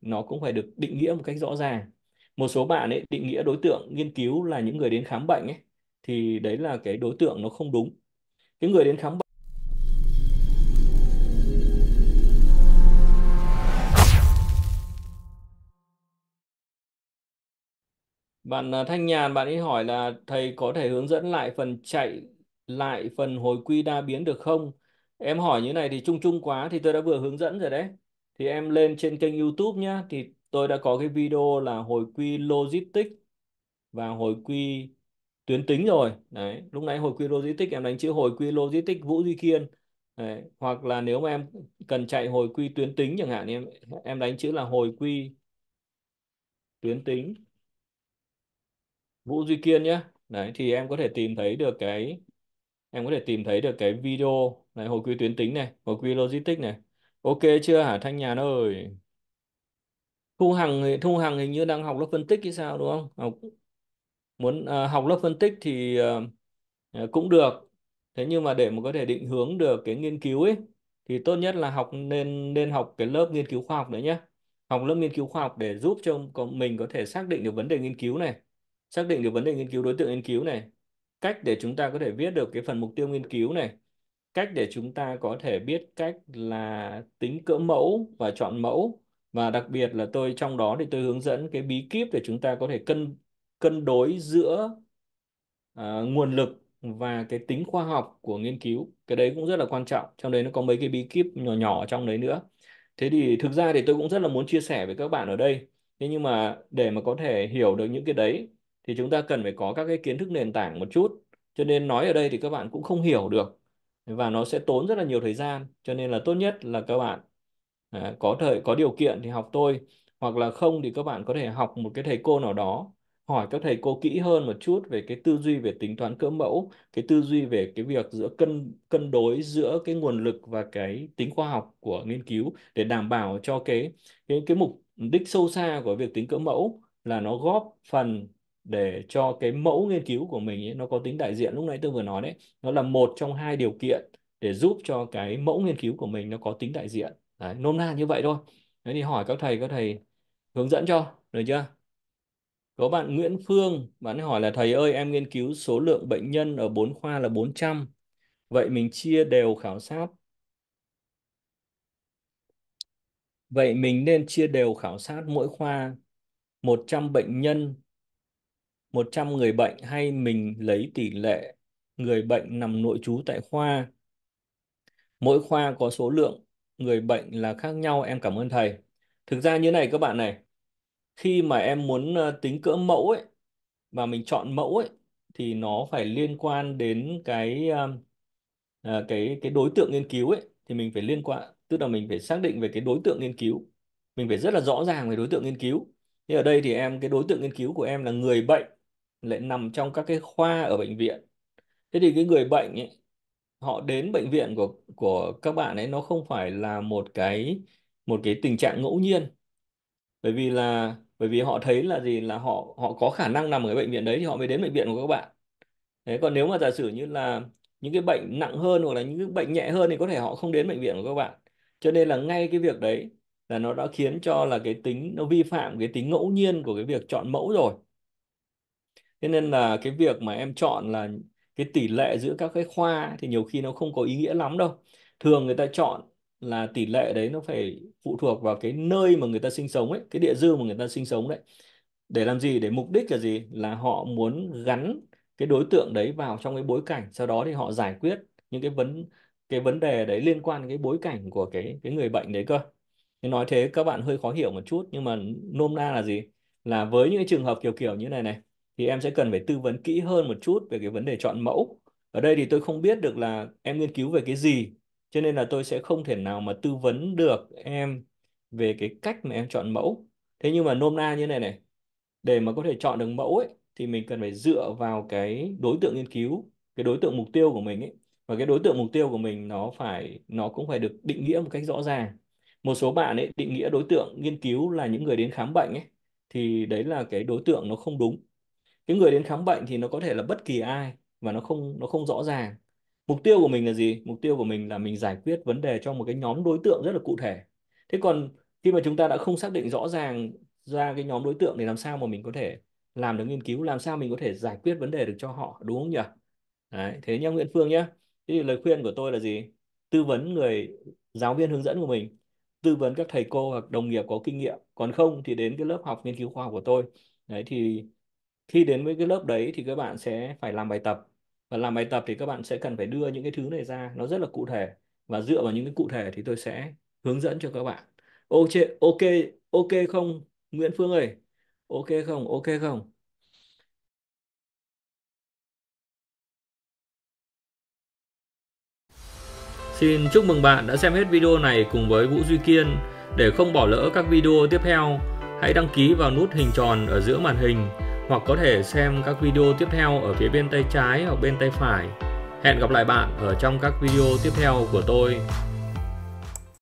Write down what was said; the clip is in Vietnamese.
nó cũng phải được định nghĩa một cách rõ ràng một số bạn ấy định nghĩa đối tượng nghiên cứu là những người đến khám bệnh ấy thì đấy là cái đối tượng nó không đúng cái người đến khám bệnh Bạn à, Thanh Nhàn bạn ấy hỏi là thầy có thể hướng dẫn lại phần chạy lại phần hồi quy đa biến được không? Em hỏi như này thì chung chung quá thì tôi đã vừa hướng dẫn rồi đấy thì em lên trên kênh YouTube nhé thì tôi đã có cái video là hồi quy logistics và hồi quy tuyến tính rồi đấy lúc nãy hồi quy logistics em đánh chữ hồi quy logistics Vũ Duy Kiên đấy. hoặc là nếu mà em cần chạy hồi quy tuyến tính chẳng hạn em em đánh chữ là hồi quy tuyến tính Vũ Duy Kiên nhé đấy thì em có thể tìm thấy được cái em có thể tìm thấy được cái video này hồi quy tuyến tính này hồi quy logistics này ok chưa hả Thanh Nhàn ơi Thu Hằng Thu Hằng hình như đang học lớp phân tích hay sao đúng không học muốn à, học lớp phân tích thì à, cũng được thế nhưng mà để mà có thể định hướng được cái nghiên cứu ấy thì tốt nhất là học nên nên học cái lớp nghiên cứu khoa học đấy nhé học lớp nghiên cứu khoa học để giúp cho mình có thể xác định được vấn đề nghiên cứu này xác định được vấn đề nghiên cứu đối tượng nghiên cứu này cách để chúng ta có thể viết được cái phần mục tiêu nghiên cứu này cách để chúng ta có thể biết cách là tính cỡ mẫu và chọn mẫu và đặc biệt là tôi trong đó thì tôi hướng dẫn cái bí kíp để chúng ta có thể cân cân đối giữa uh, nguồn lực và cái tính khoa học của nghiên cứu cái đấy cũng rất là quan trọng trong đấy nó có mấy cái bí kíp nhỏ nhỏ trong đấy nữa thế thì thực ra thì tôi cũng rất là muốn chia sẻ với các bạn ở đây thế nhưng mà để mà có thể hiểu được những cái đấy thì chúng ta cần phải có các cái kiến thức nền tảng một chút cho nên nói ở đây thì các bạn cũng không hiểu được và nó sẽ tốn rất là nhiều thời gian cho nên là tốt nhất là các bạn à, có thời có điều kiện thì học tôi hoặc là không thì các bạn có thể học một cái thầy cô nào đó hỏi các thầy cô kỹ hơn một chút về cái tư duy về tính toán cỡ mẫu cái tư duy về cái việc giữa cân cân đối giữa cái nguồn lực và cái tính khoa học của nghiên cứu để đảm bảo cho cái cái cái mục đích sâu xa của việc tính cỡ mẫu là nó góp phần để cho cái mẫu nghiên cứu của mình ấy, nó có tính đại diện lúc nãy tôi vừa nói đấy nó là một trong hai điều kiện để giúp cho cái mẫu nghiên cứu của mình nó có tính đại diện đấy, nôm na như vậy thôi đấy thì hỏi các thầy các thầy hướng dẫn cho được chưa có bạn Nguyễn Phương, bạn ấy hỏi là thầy ơi em nghiên cứu số lượng bệnh nhân ở bốn khoa là 400. Vậy mình chia đều khảo sát. Vậy mình nên chia đều khảo sát mỗi khoa 100 bệnh nhân 100 người bệnh hay mình lấy tỷ lệ người bệnh nằm nội trú tại khoa. Mỗi khoa có số lượng người bệnh là khác nhau. Em cảm ơn thầy. Thực ra như này các bạn này, khi mà em muốn ờ, tính cỡ mẫu ấy và mình chọn mẫu ấy thì nó phải liên quan đến cái ờ, ờ, cái cái đối tượng nghiên cứu ấy thì mình phải liên quan tức là mình phải xác định về cái đối tượng nghiên cứu. Mình phải rất là rõ ràng về đối tượng nghiên cứu. Thế ở đây thì em cái đối tượng nghiên cứu của em là người bệnh lại nằm trong các cái khoa ở bệnh viện thế thì cái người bệnh ấy, họ đến bệnh viện của của các bạn ấy nó không phải là một cái một cái tình trạng ngẫu nhiên bởi vì là bởi vì họ thấy là gì là họ họ có khả năng nằm ở bệnh viện đấy thì họ mới đến bệnh viện của các bạn thế còn nếu mà giả sử như là những cái bệnh nặng hơn hoặc là những cái bệnh nhẹ hơn thì có thể họ không đến bệnh viện của các bạn cho nên là ngay cái việc đấy là nó đã khiến cho là cái tính nó vi phạm cái tính ngẫu nhiên của cái việc chọn mẫu rồi thế nên là cái việc mà em chọn là cái tỷ lệ giữa các cái khoa thì nhiều khi nó không có ý nghĩa lắm đâu thường người ta chọn là tỷ lệ đấy nó phải phụ thuộc vào cái nơi mà người ta sinh sống ấy cái địa dư mà người ta sinh sống đấy để làm gì để mục đích là gì là họ muốn gắn cái đối tượng đấy vào trong cái bối cảnh sau đó thì họ giải quyết những cái vấn cái vấn đề đấy liên quan đến cái bối cảnh của cái cái người bệnh đấy cơ nói thế các bạn hơi khó hiểu một chút nhưng mà nôm na là gì là với những trường hợp kiểu kiểu như này này thì em sẽ cần phải tư vấn kỹ hơn một chút về cái vấn đề chọn mẫu. Ở đây thì tôi không biết được là em nghiên cứu về cái gì, cho nên là tôi sẽ không thể nào mà tư vấn được em về cái cách mà em chọn mẫu. Thế nhưng mà nôm na như này này, để mà có thể chọn được mẫu ấy thì mình cần phải dựa vào cái đối tượng nghiên cứu, cái đối tượng mục tiêu của mình ấy và cái đối tượng mục tiêu của mình nó phải nó cũng phải được định nghĩa một cách rõ ràng. Một số bạn ấy định nghĩa đối tượng nghiên cứu là những người đến khám bệnh ấy thì đấy là cái đối tượng nó không đúng cái người đến khám bệnh thì nó có thể là bất kỳ ai và nó không nó không rõ ràng mục tiêu của mình là gì mục tiêu của mình là mình giải quyết vấn đề cho một cái nhóm đối tượng rất là cụ thể thế còn khi mà chúng ta đã không xác định rõ ràng ra cái nhóm đối tượng thì làm sao mà mình có thể làm được nghiên cứu làm sao mình có thể giải quyết vấn đề được cho họ đúng không nhỉ Đấy, thế nhá Nguyễn Phương nhé thế thì lời khuyên của tôi là gì tư vấn người giáo viên hướng dẫn của mình tư vấn các thầy cô hoặc đồng nghiệp có kinh nghiệm còn không thì đến cái lớp học nghiên cứu khoa học của tôi đấy thì khi đến với cái lớp đấy thì các bạn sẽ phải làm bài tập và làm bài tập thì các bạn sẽ cần phải đưa những cái thứ này ra nó rất là cụ thể và dựa vào những cái cụ thể thì tôi sẽ hướng dẫn cho các bạn ok ok ok không Nguyễn Phương ơi ok không ok không Xin chúc mừng bạn đã xem hết video này cùng với Vũ Duy Kiên. Để không bỏ lỡ các video tiếp theo, hãy đăng ký vào nút hình tròn ở giữa màn hình hoặc có thể xem các video tiếp theo ở phía bên tay trái hoặc bên tay phải. Hẹn gặp lại bạn ở trong các video tiếp theo của tôi.